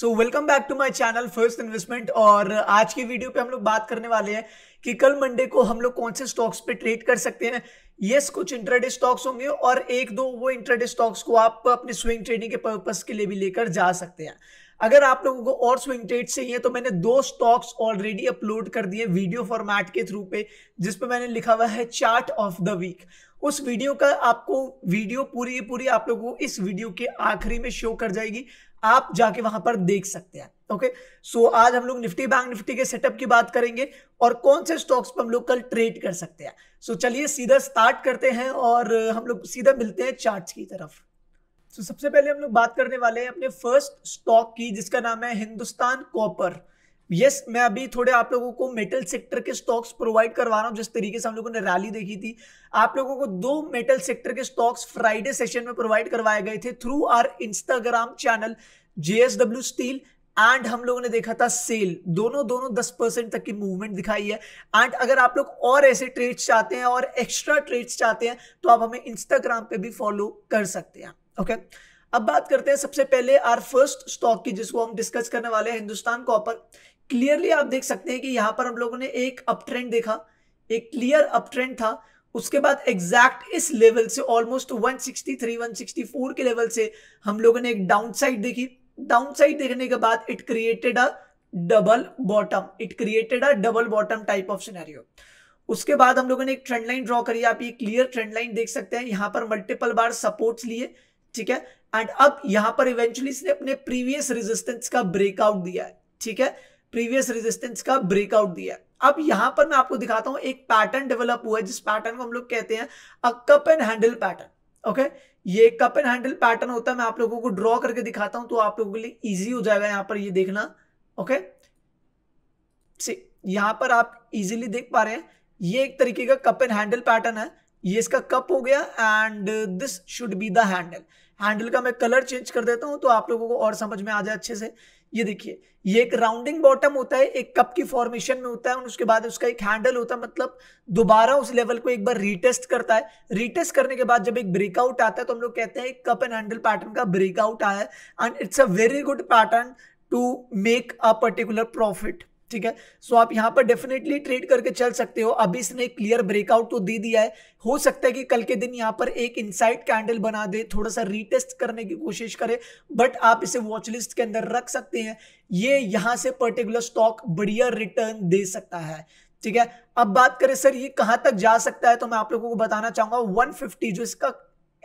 So welcome back to my channel first investment और आज की वीडियो पे हम लोग बात करने वाले हैं कि कल मंडे को हम लोग कौन से स्टॉक्स पे ट्रेड कर सकते हैं यस yes, कुछ इंट्राडे स्टॉक्स होंगे और एक दो वो इंट्राडे स्टॉक्स को आप अपने स्विंग ट्रेडिंग के पर्पस के लिए भी लेकर जा सकते हैं अगर आप लोगों को और स्विंग ट्रेड चाहिए तो मैंने दो स्टॉक्स ऑलरेडी अपलोड कर दिए वीडियो फॉर्मेट के थ्रू पे जिसपे मैंने लिखा हुआ है चार्ट ऑफ द वीक उस वीडियो का आपको वीडियो पूरी पूरी आप लोगों को इस वीडियो के आखिरी में शो कर जाएगी आप जाके वहां पर देख सकते हैं ओके okay? सो so, आज हम लोग निफ्टी बैंक निफ्टी के सेटअप की बात करेंगे और कौन से स्टॉक्स पर हम लोग कल ट्रेड कर सकते हैं सो so, चलिए सीधा स्टार्ट करते हैं और हम लोग सीधा मिलते हैं चार्ट की तरफ सो so, सबसे पहले हम लोग बात करने वाले हैं अपने फर्स्ट स्टॉक की जिसका नाम है हिंदुस्तान कॉपर यस yes, मैं अभी थोड़े आप लोगों को मेटल सेक्टर के स्टॉक्स प्रोवाइड करवा रहा हूँ जिस तरीके से हम लोगों ने रैली देखी थी आप लोगों को दो मेटल सेक्टर के स्टॉक्स फ्राइडे सेशन में प्रोवाइड करवाए गए थे through our Instagram channel JSW steel and हम लोगों ने देखा था सेल दोनों दोनों दस परसेंट तक की मूवमेंट दिखाई है एंड अगर आप लोग और ऐसे ट्रेड्स चाहते हैं और एक्स्ट्रा ट्रेड्स चाहते हैं तो आप हमें इंस्टाग्राम पे भी फॉलो कर सकते हैं ओके okay? अब बात करते हैं सबसे पहले आर फर्स्ट स्टॉक की जिसको हम डिस्कस करने वाले हैं हिंदुस्तान कॉपर क्लियरली आप देख सकते हैं कि यहां पर हम लोगों ने एक अप ट्रेंड देखा एक क्लियर अप ट्रेंड था उसके बाद एग्जैक्ट इस लेवल से ऑलमोस्ट 163 164 के लेवल से हम लोगों ने एक डाउन साइड देखी डाउन साइड देखने के बाद it created a double bottom it created a double bottom type of scenario उसके बाद हम लोगों ने एक ट्रेंड लाइन ड्रॉ करी आप ये क्लियर ट्रेंड लाइन देख सकते हैं यहां पर मल्टीपल बार सपोर्ट लिए ठीक है एंड अब यहां पर इवेंचुअली इसने अपने प्रीवियस रेजिस्टेंस का ब्रेकआउट दिया है ठीक है प्रीवियस रेजिस्टेंस का ब्रेकआउट दिया अब यहां पर मैं आपको दिखाता हूं एक पैटर्न डेवलप हुआ है जिस पैटर्न को हम लोग कहते हैं a cup and handle pattern okay ये कप एंड हैंडल पैटर्न होता है मैं आप लोगों को ड्रॉ करके दिखाता हूं तो आप लोगों के लिए इजी हो जाएगा यहां पर ये देखना ओके सी यहां पर आप इजीली देख पा रहे हैं ये एक तरीके का कप एंड हैंडल पैटर्न है ये इसका कप हो गया and this should be the handle handle का मैं कलर चेंज कर देता हूं तो आप लोगों को और समझ में आ जाए अच्छे से ये देखिए ये एक राउंडिंग बॉटम होता है एक कप की फॉर्मेशन में होता है और उसके बाद उसका एक हैंडल होता है मतलब दोबारा उस लेवल को एक बार रीटेस्ट करता है रीटेस्ट करने के बाद जब एक ब्रेकआउट आता है तो हम लोग कहते हैं कप एंड हैंडल पैटर्न का ब्रेकआउट आया and it's a very good pattern to make a particular profit ठीक है सो आप यहाँ पर डेफिनेटली ट्रेड करके चल सकते हो अभी इसने क्लियर ब्रेकआउट तो दे दिया है हो सकता है कि कल के दिन यहाँ पर एक इनसाइड कैंडल बना दे थोड़ा सा रीटेस्ट करने की कोशिश करे बट आप इसे वॉचलिस्ट के अंदर रख सकते हैं ये यहाँ से पर्टिकुलर स्टॉक बढ़िया रिटर्न दे सकता है ठीक है अब बात करें सर ये कहां तक जा सकता है तो मैं आप लोगों को बताना चाहूंगा 150 जो इसका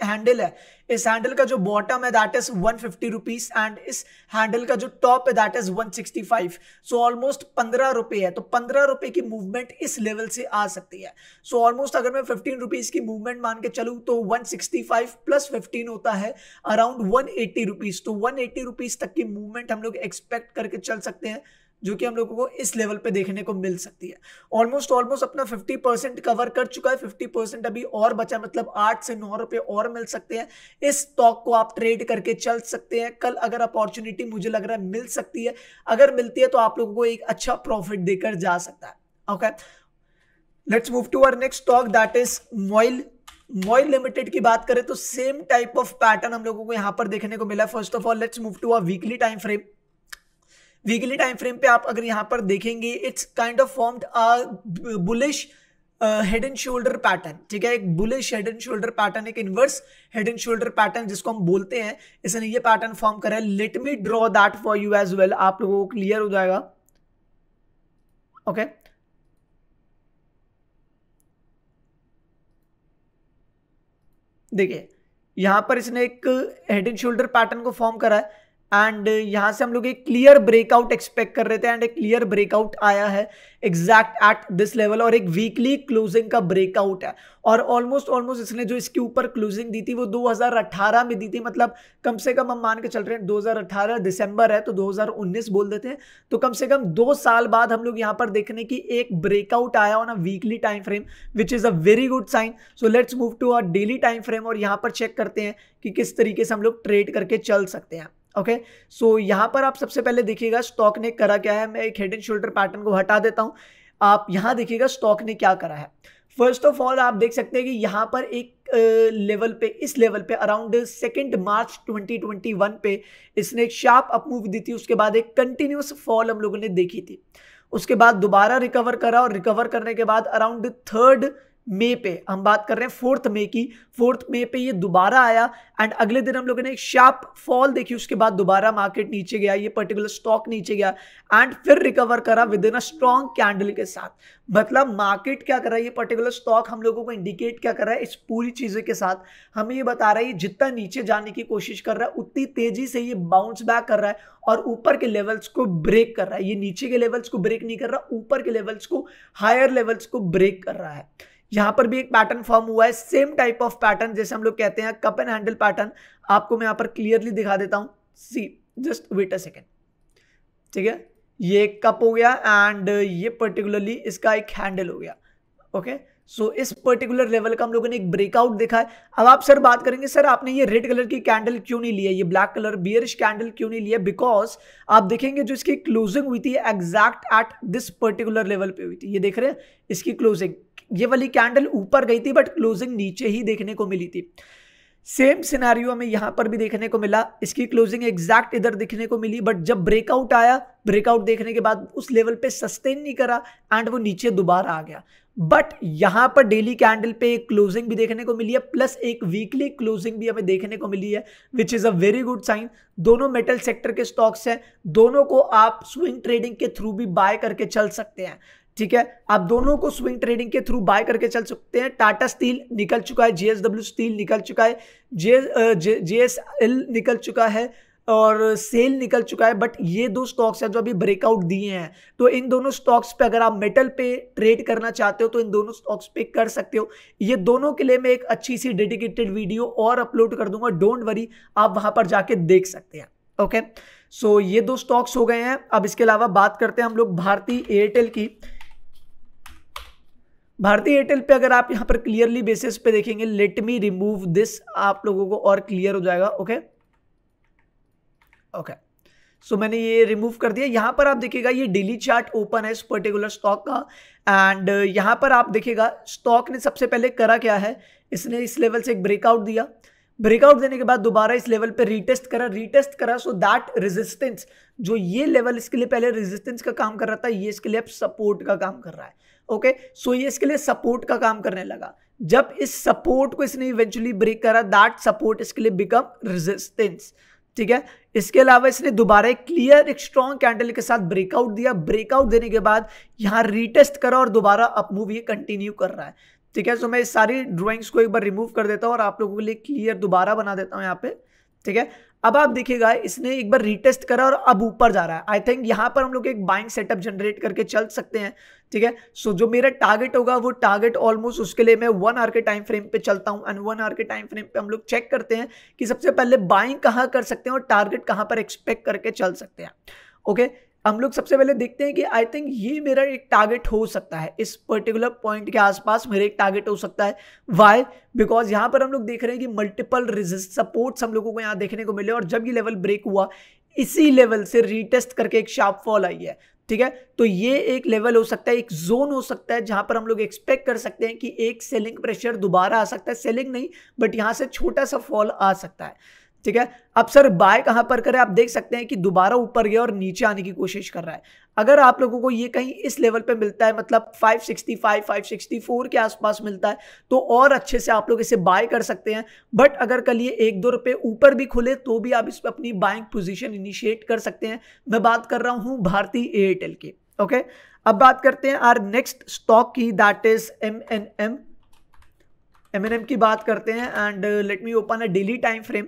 हैंडल है इस हैंडल का जो बॉटम है that is one fifty rupees and इस हैंडल का जो टॉप है that is one sixty five so almost पंद्रह रुपए है तो पंद्रह रुपए की मूवमेंट इस लेवल से आ सकती है सो so, ऑलमोस्ट अगर मैं फिफ्टीन रुपीज की मूवमेंट मान के चलू तो one sixty five plus fifteen होता है अराउंड वन एट्टी रुपीज तो वन एट्टी रुपीज तक की मूवमेंट हम लोग एक्सपेक्ट करके चल सकते हैं जो कि हम लोगों को इस लेवल पे देखने को मिल सकती है ऑलमोस्ट ऑलमोस्ट अपना 50 परसेंट कवर कर चुका है 50 परसेंट अभी और बचा मतलब आठ से नौ रुपए और मिल सकते हैं इस स्टॉक को आप ट्रेड करके चल सकते हैं कल अगर अपॉर्चुनिटी मुझे लग रहा है मिल सकती है अगर मिलती है तो आप लोगों को एक अच्छा प्रॉफिट देकर जा सकता है okay let's move to our next stock that is MOIL MOIL limited की बात करें तो सेम टाइप ऑफ पैटर्न हम लोगों को यहां पर देखने को मिला first of all let's move to a weekly time frame weekly time frame पे आप अगर यहाँ पर देखेंगे it's kind of formed a bullish head and shoulder pattern ठीक है एक bullish head and shoulder pattern एक inverse head and shoulder pattern जिसको हम बोलते हैं इसने ये पैटर्न फॉर्म करा है let me draw that for you as well आप लोगों को क्लियर हो जाएगा ओके okay? देखिए यहां पर इसने एक हेड एंड शोल्डर पैटर्न को फॉर्म करा है एंड uh, यहाँ से हम लोग एक क्लियर ब्रेकआउट एक्सपेक्ट कर रहे थे एंड एक क्लियर ब्रेकआउट आया है एग्जैक्ट एट दिस लेवल और एक वीकली क्लोजिंग का ब्रेकआउट है और ऑलमोस्ट ऑलमोस्ट इसने जो इसके ऊपर क्लोजिंग दी थी वो 2018 में दी थी मतलब कम से कम हम मान के चल रहे हैं 2018 दिसंबर है तो 2019 बोल देते हैं तो कम से कम दो साल बाद हम लोग यहाँ पर देखने की एक ब्रेकआउट आया on a weekly time frame which is a very good sign so let's move to a daily time frame और यहाँ पर चेक करते हैं कि किस तरीके से हम लोग ट्रेड करके चल सकते हैं ओके okay? सो so, यहाँ पर आप सबसे पहले देखिएगा स्टॉक ने करा क्या है मैं एक हेड एंड शोल्डर पैटर्न को हटा देता हूँ आप यहाँ देखिएगा स्टॉक ने क्या करा है फर्स्ट ऑफ ऑल आप देख सकते हैं कि यहाँ पर एक लेवल पे इस लेवल पे अराउंड सेकेंड मार्च 2021 पे इसने एक शार्प अप मूव दी थी उसके बाद एक कंटिन्यूस फॉल हम लोगों ने देखी थी उसके बाद दोबारा रिकवर करा और रिकवर करने के बाद अराउंड थर्ड मे पे हम बात कर रहे हैं फोर्थ मे की फोर्थ मे पे ये दोबारा आया एंड अगले दिन हम लोगों ने एक शार्प फॉल देखी उसके बाद दोबारा मार्केट नीचे गया ये पर्टिकुलर स्टॉक नीचे गया एंड फिर रिकवर करा within a strong candle के साथ मतलब मार्केट क्या कर रहा है ये पर्टिकुलर स्टॉक हम लोगों को इंडिकेट क्या कर रहा है इस पूरी चीज़ों के साथ हमें ये बता रहा है जितना नीचे जाने की कोशिश कर रहा है उतनी तेज़ी से ये बाउंस बैक कर रहा है और ऊपर के लेवल्स को ब्रेक कर रहा है ये नीचे के लेवल्स को ब्रेक नहीं कर रहा ऊपर के लेवल्स को हायर लेवल्स को ब्रेक कर रहा है यहां पर भी एक पैटर्न फॉर्म हुआ है सेम टाइप ऑफ पैटर्न जैसे हम लोग कहते हैं कप एंड हैंडल पैटर्न आपको मैं यहाँ पर क्लियरली दिखा देता हूँ see just wait a second ठीक है ये कप हो गया एंड ये पर्टिकुलरली इसका एक हैंडल हो गया ओके okay? सो so, इस पर्टिकुलर लेवल का हम लोगों ने एक ब्रेकआउट देखा है अब आप सर बात करेंगे सर आपने ये रेड कलर की कैंडल क्यों नहीं लिया ये ब्लैक कलर बियरिश कैंडल क्यों नहीं लिया बिकॉज आप देखेंगे जो इसकी क्लोजिंग हुई थी exact at this particular level पे हुई थी ये देख रहे हैं इसकी क्लोजिंग ये वाली कैंडल ऊपर गई थी बट क्लोजिंग नीचे ही देखने को मिली थी सेम सिनारियो हमें यहां पर भी देखने को मिला इसकी क्लोजिंग एग्जैक्ट इधर देखने को मिली बट जब ब्रेकआउट आया ब्रेकआउट देखने के बाद उस लेवल पे सस्टेन नहीं करा एंड वो नीचे दोबारा आ गया बट यहां पर डेली कैंडल पे एक क्लोजिंग भी देखने को मिली है प्लस एक वीकली क्लोजिंग भी हमें देखने को मिली है which is a very good sign दोनों मेटल सेक्टर के स्टॉक्स हैं दोनों को आप स्विंग ट्रेडिंग के थ्रू भी बाय करके चल सकते हैं ठीक है आप दोनों को स्विंग ट्रेडिंग के थ्रू बाय करके चल सकते हैं टाटा स्टील निकल चुका है जेएसडब्ल्यू स्टील निकल चुका है जे जेएसएल निकल चुका है और सेल निकल चुका है बट ये दो स्टॉक्स हैं जो अभी ब्रेकआउट दिए हैं तो इन दोनों स्टॉक्स पे अगर आप मेटल पे ट्रेड करना चाहते हो तो इन दोनों स्टॉक्स पे कर सकते हो ये दोनों के लिए मैं एक अच्छी सी डेडिकेटेड वीडियो और अपलोड कर दूंगा डोंट वरी आप वहां पर जाके देख सकते हैं ओके सो ये दो स्टॉक्स हो गए हैं अब इसके अलावा बात करते हैं हम लोग भारतीय एयरटेल की भारतीय एयरटेल पे अगर आप यहाँ पर क्लियरली बेसिस पे देखेंगे लेट मी रिमूव दिस आप लोगों को और क्लियर हो जाएगा ओके ओके सो मैंने ये रिमूव कर दिया यहाँ पर आप देखिएगा ये डेली चार्ट ओपन है इस पर्टिकुलर स्टॉक का एंड यहाँ पर आप देखिएगा स्टॉक ने सबसे पहले करा क्या है इसने इस लेवल से एक ब्रेकआउट दिया ब्रेकआउट देने के बाद दोबारा इस लेवल पर रीटेस्ट करा रीटेस्ट करा सो दैट रेजिस्टेंस जो ये लेवल इसके लिए पहले रेजिस्टेंस का काम कर रहा था ये इसके लिए अब सपोर्ट का काम कर रहा है ओके सो ये इसके लिए सपोर्ट का काम करने लगा जब इस सपोर्ट को इसने इवेंचुअली ब्रेक करा दैट सपोर्ट इसके लिए बिकम रेजिस्टेंस ठीक है इसके अलावा इसने दोबारा एक क्लियर एक स्ट्रॉन्ग कैंडल के साथ ब्रेकआउट दिया ब्रेकआउट देने के बाद यहां रीटेस्ट करा और दोबारा अपमूव ये कंटिन्यू कर रहा है ठीक है सो मैं इस सारी ड्रॉइंग्स को एक बार रिमूव कर देता हूं और आप लोगों के लिए क्लियर दोबारा बना देता हूं यहाँ पे ठीक है अब आप देखिएगा इसने एक बार रीटेस्ट करा और अब ऊपर जा रहा है आई थिंक यहाँ पर हम लोग एक बाइंग सेटअप जनरेट करके चल सकते हैं ठीक है सो so, जो मेरा टारगेट होगा वो टारगेट ऑलमोस्ट उसके लिए मैं वन आर के टाइम फ्रेम पे चलता हूँ एंड वन आर के टाइम फ्रेम पे हम लोग चेक करते हैं कि सबसे पहले बाइंग कहाँ कर सकते हैं और टारगेट कहाँ पर एक्सपेक्ट करके चल सकते हैं ओके okay? हम लोग सबसे पहले देखते हैं कि आई थिंक ये मेरा एक टारगेट हो सकता है इस पर्टिकुलर पॉइंट के आसपास मेरा एक टारगेट हो सकता है वाई बिकॉज यहाँ पर हम लोग देख रहे हैं कि मल्टीपल रिजिस्ट सपोर्ट्स हम लोगों को यहाँ देखने को मिले और जब ये लेवल ब्रेक हुआ इसी लेवल से रीटेस्ट करके एक शार्प फॉल आई है ठीक है तो ये एक लेवल हो सकता है एक जोन हो सकता है जहां पर हम लोग एक्सपेक्ट कर सकते हैं कि एक सेलिंग प्रेशर दोबारा आ सकता है सेलिंग नहीं बट यहां से छोटा सा फॉल आ सकता है ठीक है अब सर बाय कहां पर करें आप देख सकते हैं कि दोबारा ऊपर गया और नीचे आने की कोशिश कर रहा है अगर आप लोगों को ये कहीं इस लेवल पे मिलता है मतलब 565, 564 के आसपास मिलता है तो और अच्छे से आप लोग इसे बाय कर सकते हैं बट अगर कल ये एक दो रुपए ऊपर भी खुले तो भी आप इस पर अपनी बाइंग पोजिशन इनिशिएट कर सकते हैं मैं बात कर रहा हूँ भारतीय एयरटेल की ओके अब बात करते हैं आर नेक्स्ट स्टॉक की that is M and M M and M की बात करते हैं and let me open a daily time frame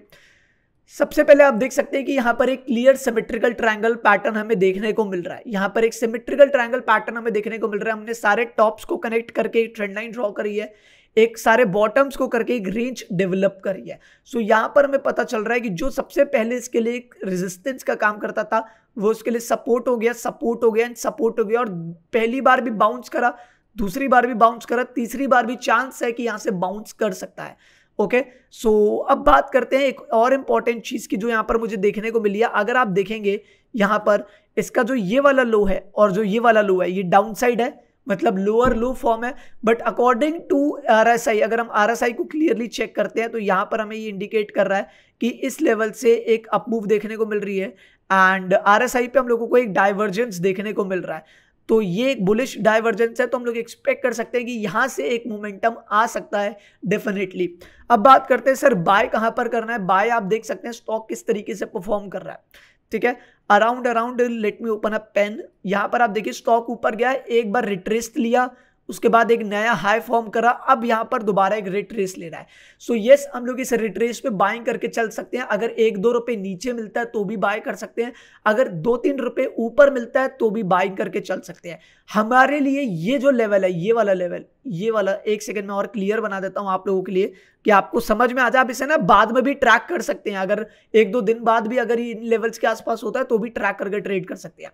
सबसे पहले आप देख सकते हैं कि यहाँ पर एक क्लियर सिमेट्रिकल ट्रायंगल पैटर्न हमें देखने को मिल रहा है यहाँ पर एक सिमेट्रिकल ट्रायंगल पैटर्न हमें देखने को मिल रहा है हमने सारे टॉप्स को कनेक्ट करके एक ट्रेंड लाइन ड्रॉ करी है एक सारे बॉटम्स को करके एक रेंज डेवलप करी है सो so, यहाँ पर हमें पता चल रहा है कि जो सबसे पहले इसके लिए एक रेजिस्टेंस का काम करता था वो उसके लिए सपोर्ट हो गया सपोर्ट हो गया एंड सपोर्ट हो गया और पहली बार भी बाउंस करा दूसरी बार भी बाउंस करा तीसरी बार भी चांस है कि यहाँ से बाउंस कर सकता है ओके okay? सो so, अब बात करते हैं एक और इंपॉर्टेंट चीज़ की जो यहाँ पर मुझे देखने को मिली है अगर आप देखेंगे यहाँ पर इसका जो ये वाला लो है और जो ये वाला लो है ये डाउन साइड है मतलब लोअर लो फॉर्म है बट अकॉर्डिंग टू आर अगर हम आर को क्लियरली चेक करते हैं तो यहाँ पर हमें ये इंडिकेट कर रहा है कि इस लेवल से एक अपमूव देखने को मिल रही है एंड आर पे हम लोगों को एक डाइवर्जेंस देखने को मिल रहा है तो ये एक बुलिश डाइवर्जेंस है तो हम लोग एक्सपेक्ट कर सकते हैं कि यहाँ से एक मोमेंटम आ सकता है डेफिनेटली अब बात करते हैं सर बाय कहाँ पर करना है बाय आप देख सकते हैं स्टॉक किस तरीके से परफॉर्म कर रहा है ठीक है around around let me open a pen यहाँ पर आप देखिए स्टॉक ऊपर गया एक बार रिट्रेस्ट लिया उसके बाद एक नया हाई फॉर्म करा अब यहाँ पर दोबारा एक रिट्रेस ले रहा है सो so, यस yes, हम लोग इस रिट्रेस पे बाइंग करके चल सकते हैं अगर एक दो रुपए नीचे मिलता है तो भी बाय कर सकते हैं अगर दो तीन रुपए ऊपर मिलता है तो भी बाइंग करके चल सकते हैं हमारे लिए ये जो लेवल है ये वाला लेवल ये वाला एक सेकंड में और क्लियर बना देता हूँ आप लोगों के लिए कि आपको समझ में आ जाए आप इसे ना बाद में भी ट्रैक कर सकते हैं अगर एक दो दिन बाद भी अगर इन लेवल्स के आसपास होता है तो भी ट्रैक करके ट्रेड कर सकते हैं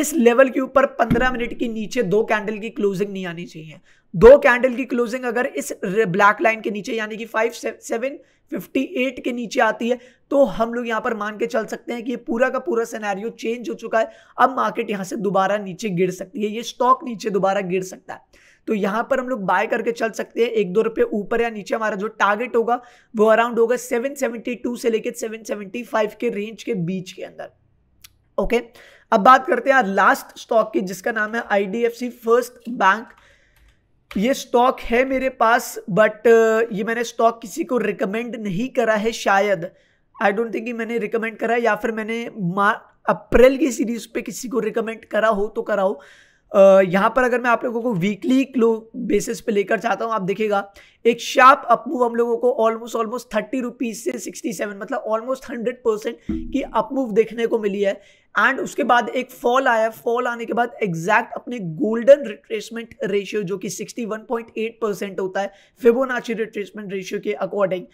इस लेवल के ऊपर पंद्रह मिनट के नीचे दो कैंडल की क्लोजिंग नहीं आनी चाहिए दो कैंडल की क्लोजिंग अगर इस ब्लैक लाइन के नीचे यानी कि फाइव सेवन फिफ्टी एट के नीचे आती है तो हम लोग यहाँ पर मान के चल सकते हैं कि ये पूरा का पूरा सिनेरियो चेंज हो चुका है अब मार्केट यहाँ से दोबारा नीचे गिर सकती है ये स्टॉक नीचे दोबारा गिर सकता है तो यहां पर हम लोग बाय करके चल सकते हैं एक दो रुपए ऊपर या नीचे हमारा जो टारगेट होगा वो अराउंड होगा 772 से लेकर 775 के रेंज के बीच के अंदर ओके अब बात करते हैं लास्ट स्टॉक की जिसका नाम है आईडीएफसी फर्स्ट बैंक ये स्टॉक है मेरे पास बट ये मैंने स्टॉक किसी को रिकमेंड नहीं करा है शायद आई डोंट थिंक मैंने रिकमेंड करा या फिर मैंने अप्रैल की सीरीज पे किसी को रिकमेंड करा हो तो करा हो यहाँ पर अगर मैं आप लोगों को वीकली क्लो बेसिस पे लेकर चाहता हूँ आप देखिएगा एक शार्प अपमूव हम लोगों को ऑलमोस्ट ऑलमोस्ट थर्टी रुपीज़ से सिक्सटी सेवन मतलब ऑलमोस्ट हंड्रेड परसेंट की अपमूव देखने को मिली है एंड उसके बाद एक फॉल आया फॉल आने के बाद एग्जैक्ट अपने गोल्डन रिट्रेसमेंट रेशियो जो कि एट परसेंट होता है फिबोनाची रिट्रेसमेंट रेशियो के अकॉर्डिंग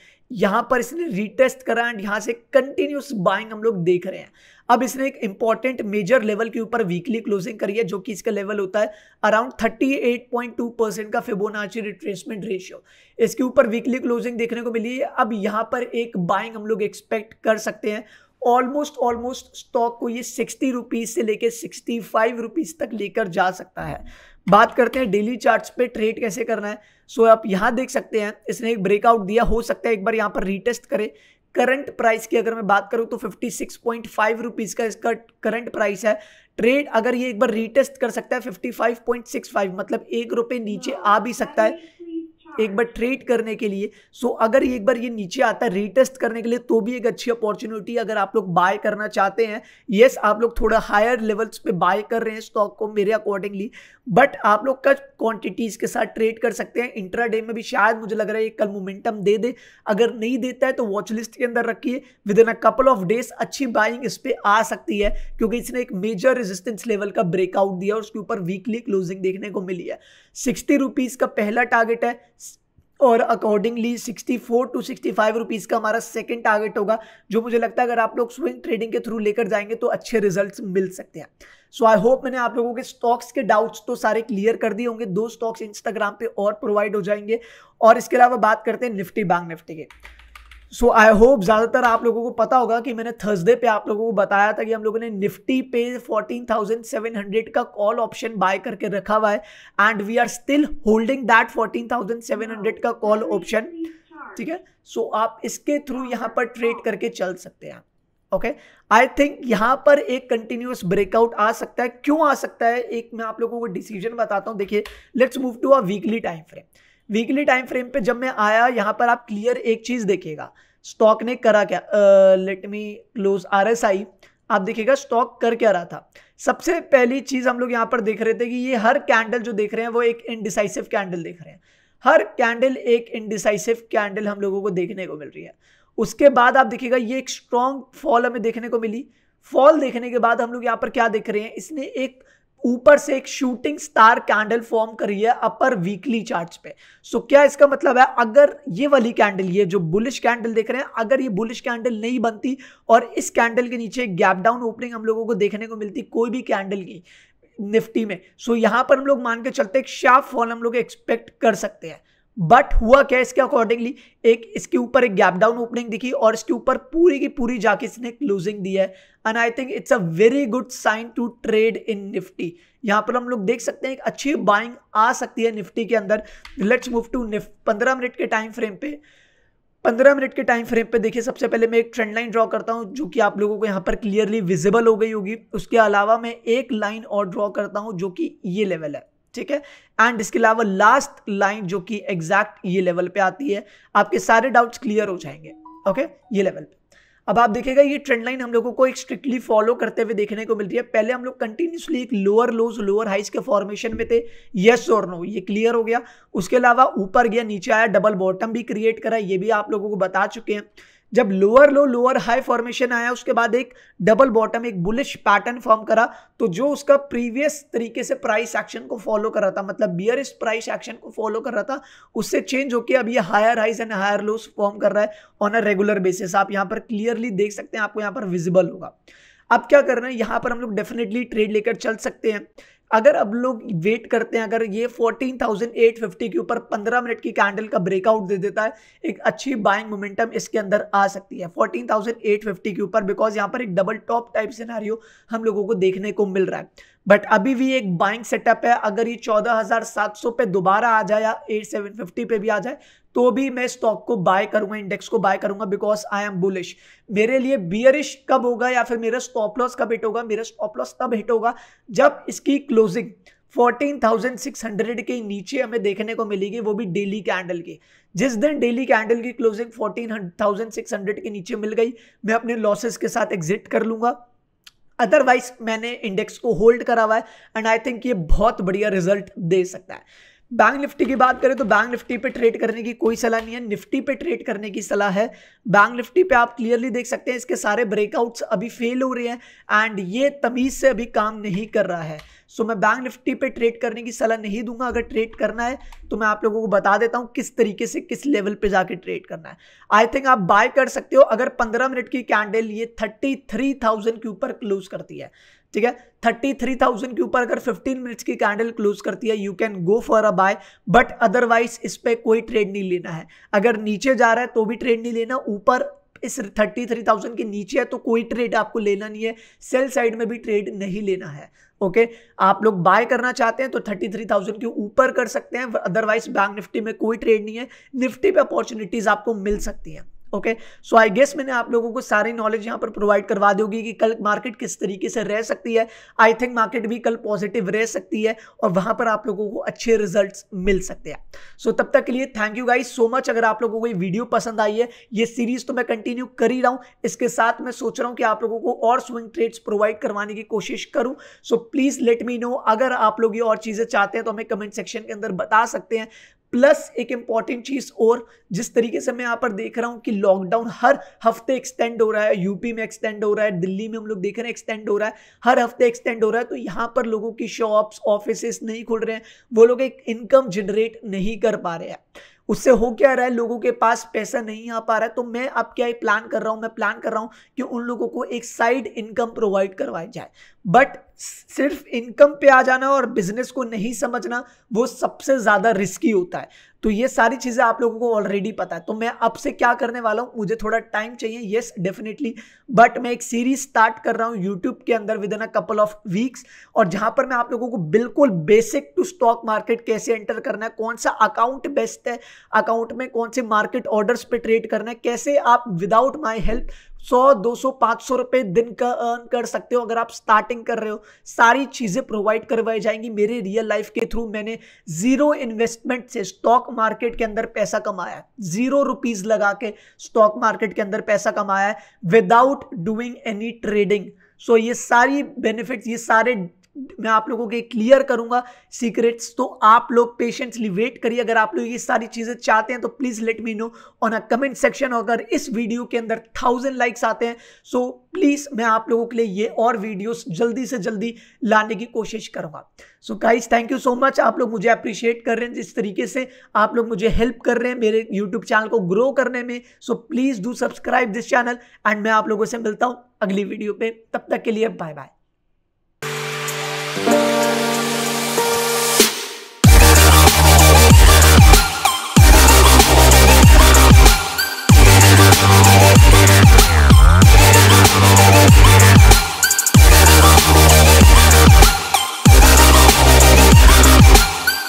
यहाँ पर इसने रिटेस्ट करा एंड यहाँ से कंटिन्यूस बाइंग हम लोग देख रहे हैं अब इसने एक इंपॉर्टेंट मेजर लेवल के ऊपर वीकली क्लोजिंग करी है जो कि इसका लेवल होता है अराउंड 38.2 परसेंट का फिबोनाची रिट्रेसमेंट रेशियो इसके ऊपर वीकली क्लोजिंग देखने को मिली है अब यहां पर एक बाइंग हम लोग एक्सपेक्ट कर सकते हैं ऑलमोस्ट ऑलमोस्ट स्टॉक को ये सिक्सटी रुपीज़ से लेके सिक्सटी फाइव रुपीज़ तक लेकर जा सकता है बात करते हैं डेली चार्ट्स पे ट्रेड कैसे करना है सो so, आप यहाँ देख सकते हैं इसने एक ब्रेकआउट दिया हो सकता है एक बार यहाँ पर रीटेस्ट करे करंट प्राइस की अगर मैं बात करूँ तो fifty six point five rupees का इसका करंट प्राइस है ट्रेड अगर ये एक बार रीटेस्ट कर सकता है fifty five point six five मतलब एक रुपए नीचे आ भी सकता है एक बार ट्रेड करने के लिए सो so, अगर एक बार ये नीचे आता है रिटेस्ट करने के लिए तो भी एक अच्छी अपॉर्चुनिटी अगर आप लोग बाय करना चाहते हैं यस yes, आप लोग थोड़ा हायर लेवल्स पे बाय कर रहे हैं स्टॉक को मेरे अकॉर्डिंगली बट आप लोग कच क्वांटिटीज के साथ ट्रेड कर सकते हैं डे में भी शायद मुझे लग रहा है कल मोमेंटम दे दे अगर नहीं देता है तो वॉच लिस्ट के अंदर रखिए within a couple of days अच्छी बाइंग इस पर आ सकती है क्योंकि इसने एक मेजर रेजिस्टेंस लेवल का ब्रेकआउट दिया और उसके ऊपर वीकली क्लोजिंग देखने को मिली है सिक्सटी रुपीज़ का पहला टारगेट है और अकॉर्डिंगली 64 टू 65 रुपीज़ का हमारा सेकंड टारगेट होगा जो मुझे लगता है अगर आप लोग स्विंग ट्रेडिंग के थ्रू लेकर जाएंगे तो अच्छे रिजल्ट्स मिल सकते हैं सो आई होप मैंने आप लोगों के स्टॉक्स के डाउट्स तो सारे क्लियर कर दिए होंगे दो स्टॉक्स इंस्टाग्राम पे और प्रोवाइड हो जाएंगे और इसके अलावा बात करते हैं निफ्टी बैंक निफ्टी के सो आई होप ज़्यादातर आप लोगों को पता होगा कि मैंने थर्सडे पे आप लोगों को बताया था कि हम लोगों ने निफ्टी पे 14,700 का कॉल ऑप्शन बाय करके रखा हुआ है and we are still holding that 14,700 का कॉल ऑप्शन ठीक है सो आप इसके थ्रू यहाँ पर ट्रेड करके चल सकते हैं ओके आई थिंक यहाँ पर एक कंटिन्यूस ब्रेकआउट आ सकता है क्यों आ सकता है एक मैं आप लोगों को डिसीजन बताता हूँ देखिए let's move to a weekly time frame weekly time frame पे जब मैं आया यहाँ पर आप क्लियर एक चीज़ देखिएगा स्टॉक ने करा क्या let me close R S I आप देखिएगा स्टॉक कर क्या रहा था सबसे पहली चीज़ हम लोग यहाँ पर देख रहे थे कि ये हर कैंडल जो देख रहे हैं वो एक इनडिसाइसिव कैंडल देख रहे हैं हर कैंडल एक इनडिसाइसिव कैंडल हम लोगों को देखने को मिल रही है उसके बाद आप देखिएगा ये एक स्ट्रॉन्ग फॉल हमें देखने को मिली फॉल देखने के बाद हम लोग यहाँ पर क्या देख रहे हैं इसने एक ऊपर से एक शूटिंग स्टार कैंडल फॉर्म कर रही है अपर वीकली चार्ट पे सो so, क्या इसका मतलब है अगर ये वाली कैंडल ये जो बुलिश कैंडल देख रहे हैं अगर ये बुलिश कैंडल नहीं बनती और इस कैंडल के नीचे गैप डाउन ओपनिंग हम लोगों को देखने को मिलती कोई भी कैंडल की निफ्टी में सो so, यहां पर हम लोग मान के चलते एक शार्प फॉल हम लोग एक्सपेक्ट कर सकते हैं बट हुआ क्या इसके अकॉर्डिंगली एक इसके ऊपर एक गैप डाउन ओपनिंग दिखी और इसके ऊपर पूरी की पूरी जाके इसने क्लोजिंग दी है and I think it's a very good sign to trade in Nifty यहाँ पर हम लोग देख सकते हैं एक अच्छी बाइंग आ सकती है निफ्टी के अंदर लेट्स मूव टू निफ्ट पंद्रह मिनट के टाइम फ्रेम पे पंद्रह मिनट के टाइम फ्रेम पे देखिए सबसे पहले मैं एक ट्रेंड लाइन ड्रॉ करता हूँ जो कि आप लोगों को यहाँ पर क्लियरली विजिबल हो गई होगी उसके अलावा मैं एक लाइन और ड्रॉ करता हूँ जो कि ये लेवल है ठीक है एंड इसके अलावा लास्ट लाइन जो कि एग्जैक्ट ये लेवल पे आती है आपके सारे डाउट्स क्लियर हो जाएंगे ओके ये लेवल पे अब आप देखेगा ये ट्रेंड लाइन हम लोगों को एक स्ट्रिक्टली फॉलो करते हुए देखने को मिल रही है पहले हम लोग कंटिन्यूसली एक लोअर लोज लोअर हाइज के फॉर्मेशन में थे येस और नो ये क्लियर हो गया उसके अलावा ऊपर गया नीचे आया डबल बॉटम भी क्रिएट करा ये भी आप लोगों को बता चुके हैं जब lower low lower high formation आया उसके बाद एक डबल बॉटम एक बुलिश पैटर्न फॉर्म करा तो जो उसका प्रीवियस तरीके से प्राइस एक्शन को फॉलो कर रहा था मतलब बियर इस प्राइस एक्शन को फॉलो कर रहा था उससे चेंज होकर अब ये higher highs and higher lows form कर रहा है ऑन अ रेगुलर बेसिस आप यहाँ पर क्लियरली देख सकते हैं आपको यहाँ पर विजिबल होगा अब क्या करना है यहाँ पर हम लोग डेफिनेटली ट्रेड लेकर चल सकते हैं अगर अब लोग वेट करते हैं अगर ये 14,850 के ऊपर 15 मिनट की कैंडल का ब्रेकआउट दे देता है एक अच्छी बाइंग मोमेंटम इसके अंदर आ सकती है 14,850 के ऊपर बिकॉज यहाँ पर एक डबल टॉप टाइप सिनारियो हम लोगों को देखने को मिल रहा है बट अभी भी एक बाइंग सेटअप है अगर ये 14,700 पे दोबारा आ जाए या 8,750 पे भी आ जाए तो भी मैं स्टॉक को बाय करूंगा इंडेक्स को बाय करूंगा बिकॉज आई एम बुलिश मेरे लिए बियरिश कब होगा या फिर मेरा स्टॉप लॉस कब हिट होगा मेरा स्टॉप लॉस तब हिट होगा जब इसकी क्लोजिंग 14,600 के नीचे हमें देखने को मिलेगी वो भी डेली कैंडल की जिस दिन डेली कैंडल की क्लोजिंग 14,600 के नीचे मिल गई मैं अपने लॉसेस के साथ एग्जिट कर लूंगा अदरवाइज मैंने इंडेक्स को होल्ड करा हुआ है एंड आई थिंक ये बहुत बढ़िया रिजल्ट दे सकता है बैंक निफ्टी की बात करें तो बैंक निफ्टी पे ट्रेड करने की कोई सलाह नहीं है निफ्टी पे ट्रेड करने की सलाह है बैंक निफ्टी पे आप क्लियरली देख सकते हैं इसके सारे ब्रेकआउट्स अभी फेल हो रहे हैं एंड ये तमीज़ से अभी काम नहीं कर रहा है सो so, मैं बैंक निफ्टी पे ट्रेड करने की सलाह नहीं दूंगा अगर ट्रेड करना है तो मैं आप लोगों को बता देता हूँ किस तरीके से किस लेवल पर जाके ट्रेड करना है आई थिंक आप बाय कर सकते हो अगर पंद्रह मिनट की कैंडल ये थर्टी के ऊपर क्लोज करती है ठीक है थर्टी थ्री थाउजेंड के ऊपर अगर फिफ्टीन मिनट्स की कैंडल क्लोज करती है you can go for a buy but otherwise इस पर कोई ट्रेड नहीं लेना है अगर नीचे जा रहा है तो भी ट्रेड नहीं लेना ऊपर इस थर्टी थ्री थाउजेंड के नीचे है तो कोई ट्रेड आपको लेना नहीं है सेल साइड में भी ट्रेड नहीं लेना है ओके okay? आप लोग बाय करना चाहते हैं तो थर्टी थ्री थाउजेंड के ऊपर कर सकते हैं अदरवाइज बैंक निफ्टी में कोई ट्रेड नहीं है निफ्टी पे अपॉर्चुनिटीज आपको मिल सकती हैं ओके सो आई गेस मैंने आप लोगों को सारी नॉलेज यहाँ पर प्रोवाइड करवा दोगी कि कल मार्केट किस तरीके से रह सकती है आई थिंक मार्केट भी कल पॉजिटिव रह सकती है और वहाँ पर आप लोगों को अच्छे रिजल्ट मिल सकते हैं सो so, तब तक के लिए thank you guys so much अगर आप लोगों को ये वीडियो पसंद आई है ये सीरीज तो मैं कंटिन्यू कर ही रहा हूँ इसके साथ मैं सोच रहा हूँ कि आप लोगों को और स्विंग ट्रेड्स प्रोवाइड करवाने की कोशिश करूँ so please let me know अगर आप लोग ये और चीज़ें चाहते हैं तो हमें कमेंट सेक्शन के अंदर बता सकते हैं प्लस एक इंपॉर्टेंट चीज और जिस तरीके से मैं यहाँ पर देख रहा हूँ कि लॉकडाउन हर हफ्ते एक्सटेंड हो रहा है यूपी में एक्सटेंड हो रहा है दिल्ली में हम लोग देख रहे हैं एक्सटेंड हो रहा है हर हफ्ते एक्सटेंड हो रहा है तो यहाँ पर लोगों की शॉप्स ऑफिस नहीं खुल रहे हैं वो लोग एक इनकम जनरेट नहीं कर पा रहे हैं उससे हो क्या रहा है लोगों के पास पैसा नहीं आ पा रहा है तो मैं अब क्या प्लान कर रहा हूँ मैं प्लान कर रहा हूँ कि उन लोगों को एक साइड इनकम प्रोवाइड करवाई जाए बट सिर्फ इनकम पे आ जाना और बिजनेस को नहीं समझना वो सबसे ज़्यादा रिस्की होता है तो ये सारी चीज़ें आप लोगों को ऑलरेडी पता है तो मैं अब से क्या करने वाला हूँ मुझे थोड़ा टाइम चाहिए येस डेफिनेटली बट मैं एक सीरीज स्टार्ट कर रहा हूँ यूट्यूब के अंदर within a couple of weeks और जहां पर मैं आप लोगों को बिल्कुल बेसिक टू स्टॉक मार्केट कैसे एंटर करना है कौन सा अकाउंट बेस्ट है अकाउंट में कौन से मार्केट ऑर्डर्स पे ट्रेड करना है कैसे आप विदाउट माई हेल्प सौ दो सौ पाँच सौ रुपये दिन का अर्न कर सकते हो अगर आप स्टार्टिंग कर रहे हो सारी चीज़ें प्रोवाइड करवाई जाएंगी मेरे रियल लाइफ के थ्रू मैंने ज़ीरो इन्वेस्टमेंट से स्टॉक मार्केट के अंदर पैसा कमाया ज़ीरो रुपीज़ लगा के स्टॉक मार्केट के अंदर पैसा कमाया है without doing any trading so ये सारी बेनिफिट्स ये सारे मैं आप लोगों के क्लियर करूंगा सीक्रेट्स तो आप लोग पेशेंटली वेट करिए अगर आप लोग ये सारी चीज़ें चाहते हैं तो please let me know on a comment section अगर इस वीडियो के अंदर थाउजेंड लाइक्स आते हैं सो so, प्लीज़ मैं आप लोगों के लिए ये और वीडियोस जल्दी से जल्दी लाने की कोशिश करूंगा so guys thank you so much आप लोग मुझे अप्रिशिएट कर रहे हैं जिस तरीके से आप लोग मुझे हेल्प कर रहे हैं मेरे यूट्यूब चैनल को ग्रो करने में so please do subscribe this channel and मैं आप लोगों से मिलता हूँ अगली वीडियो पे तब तक के लिए बाय बाय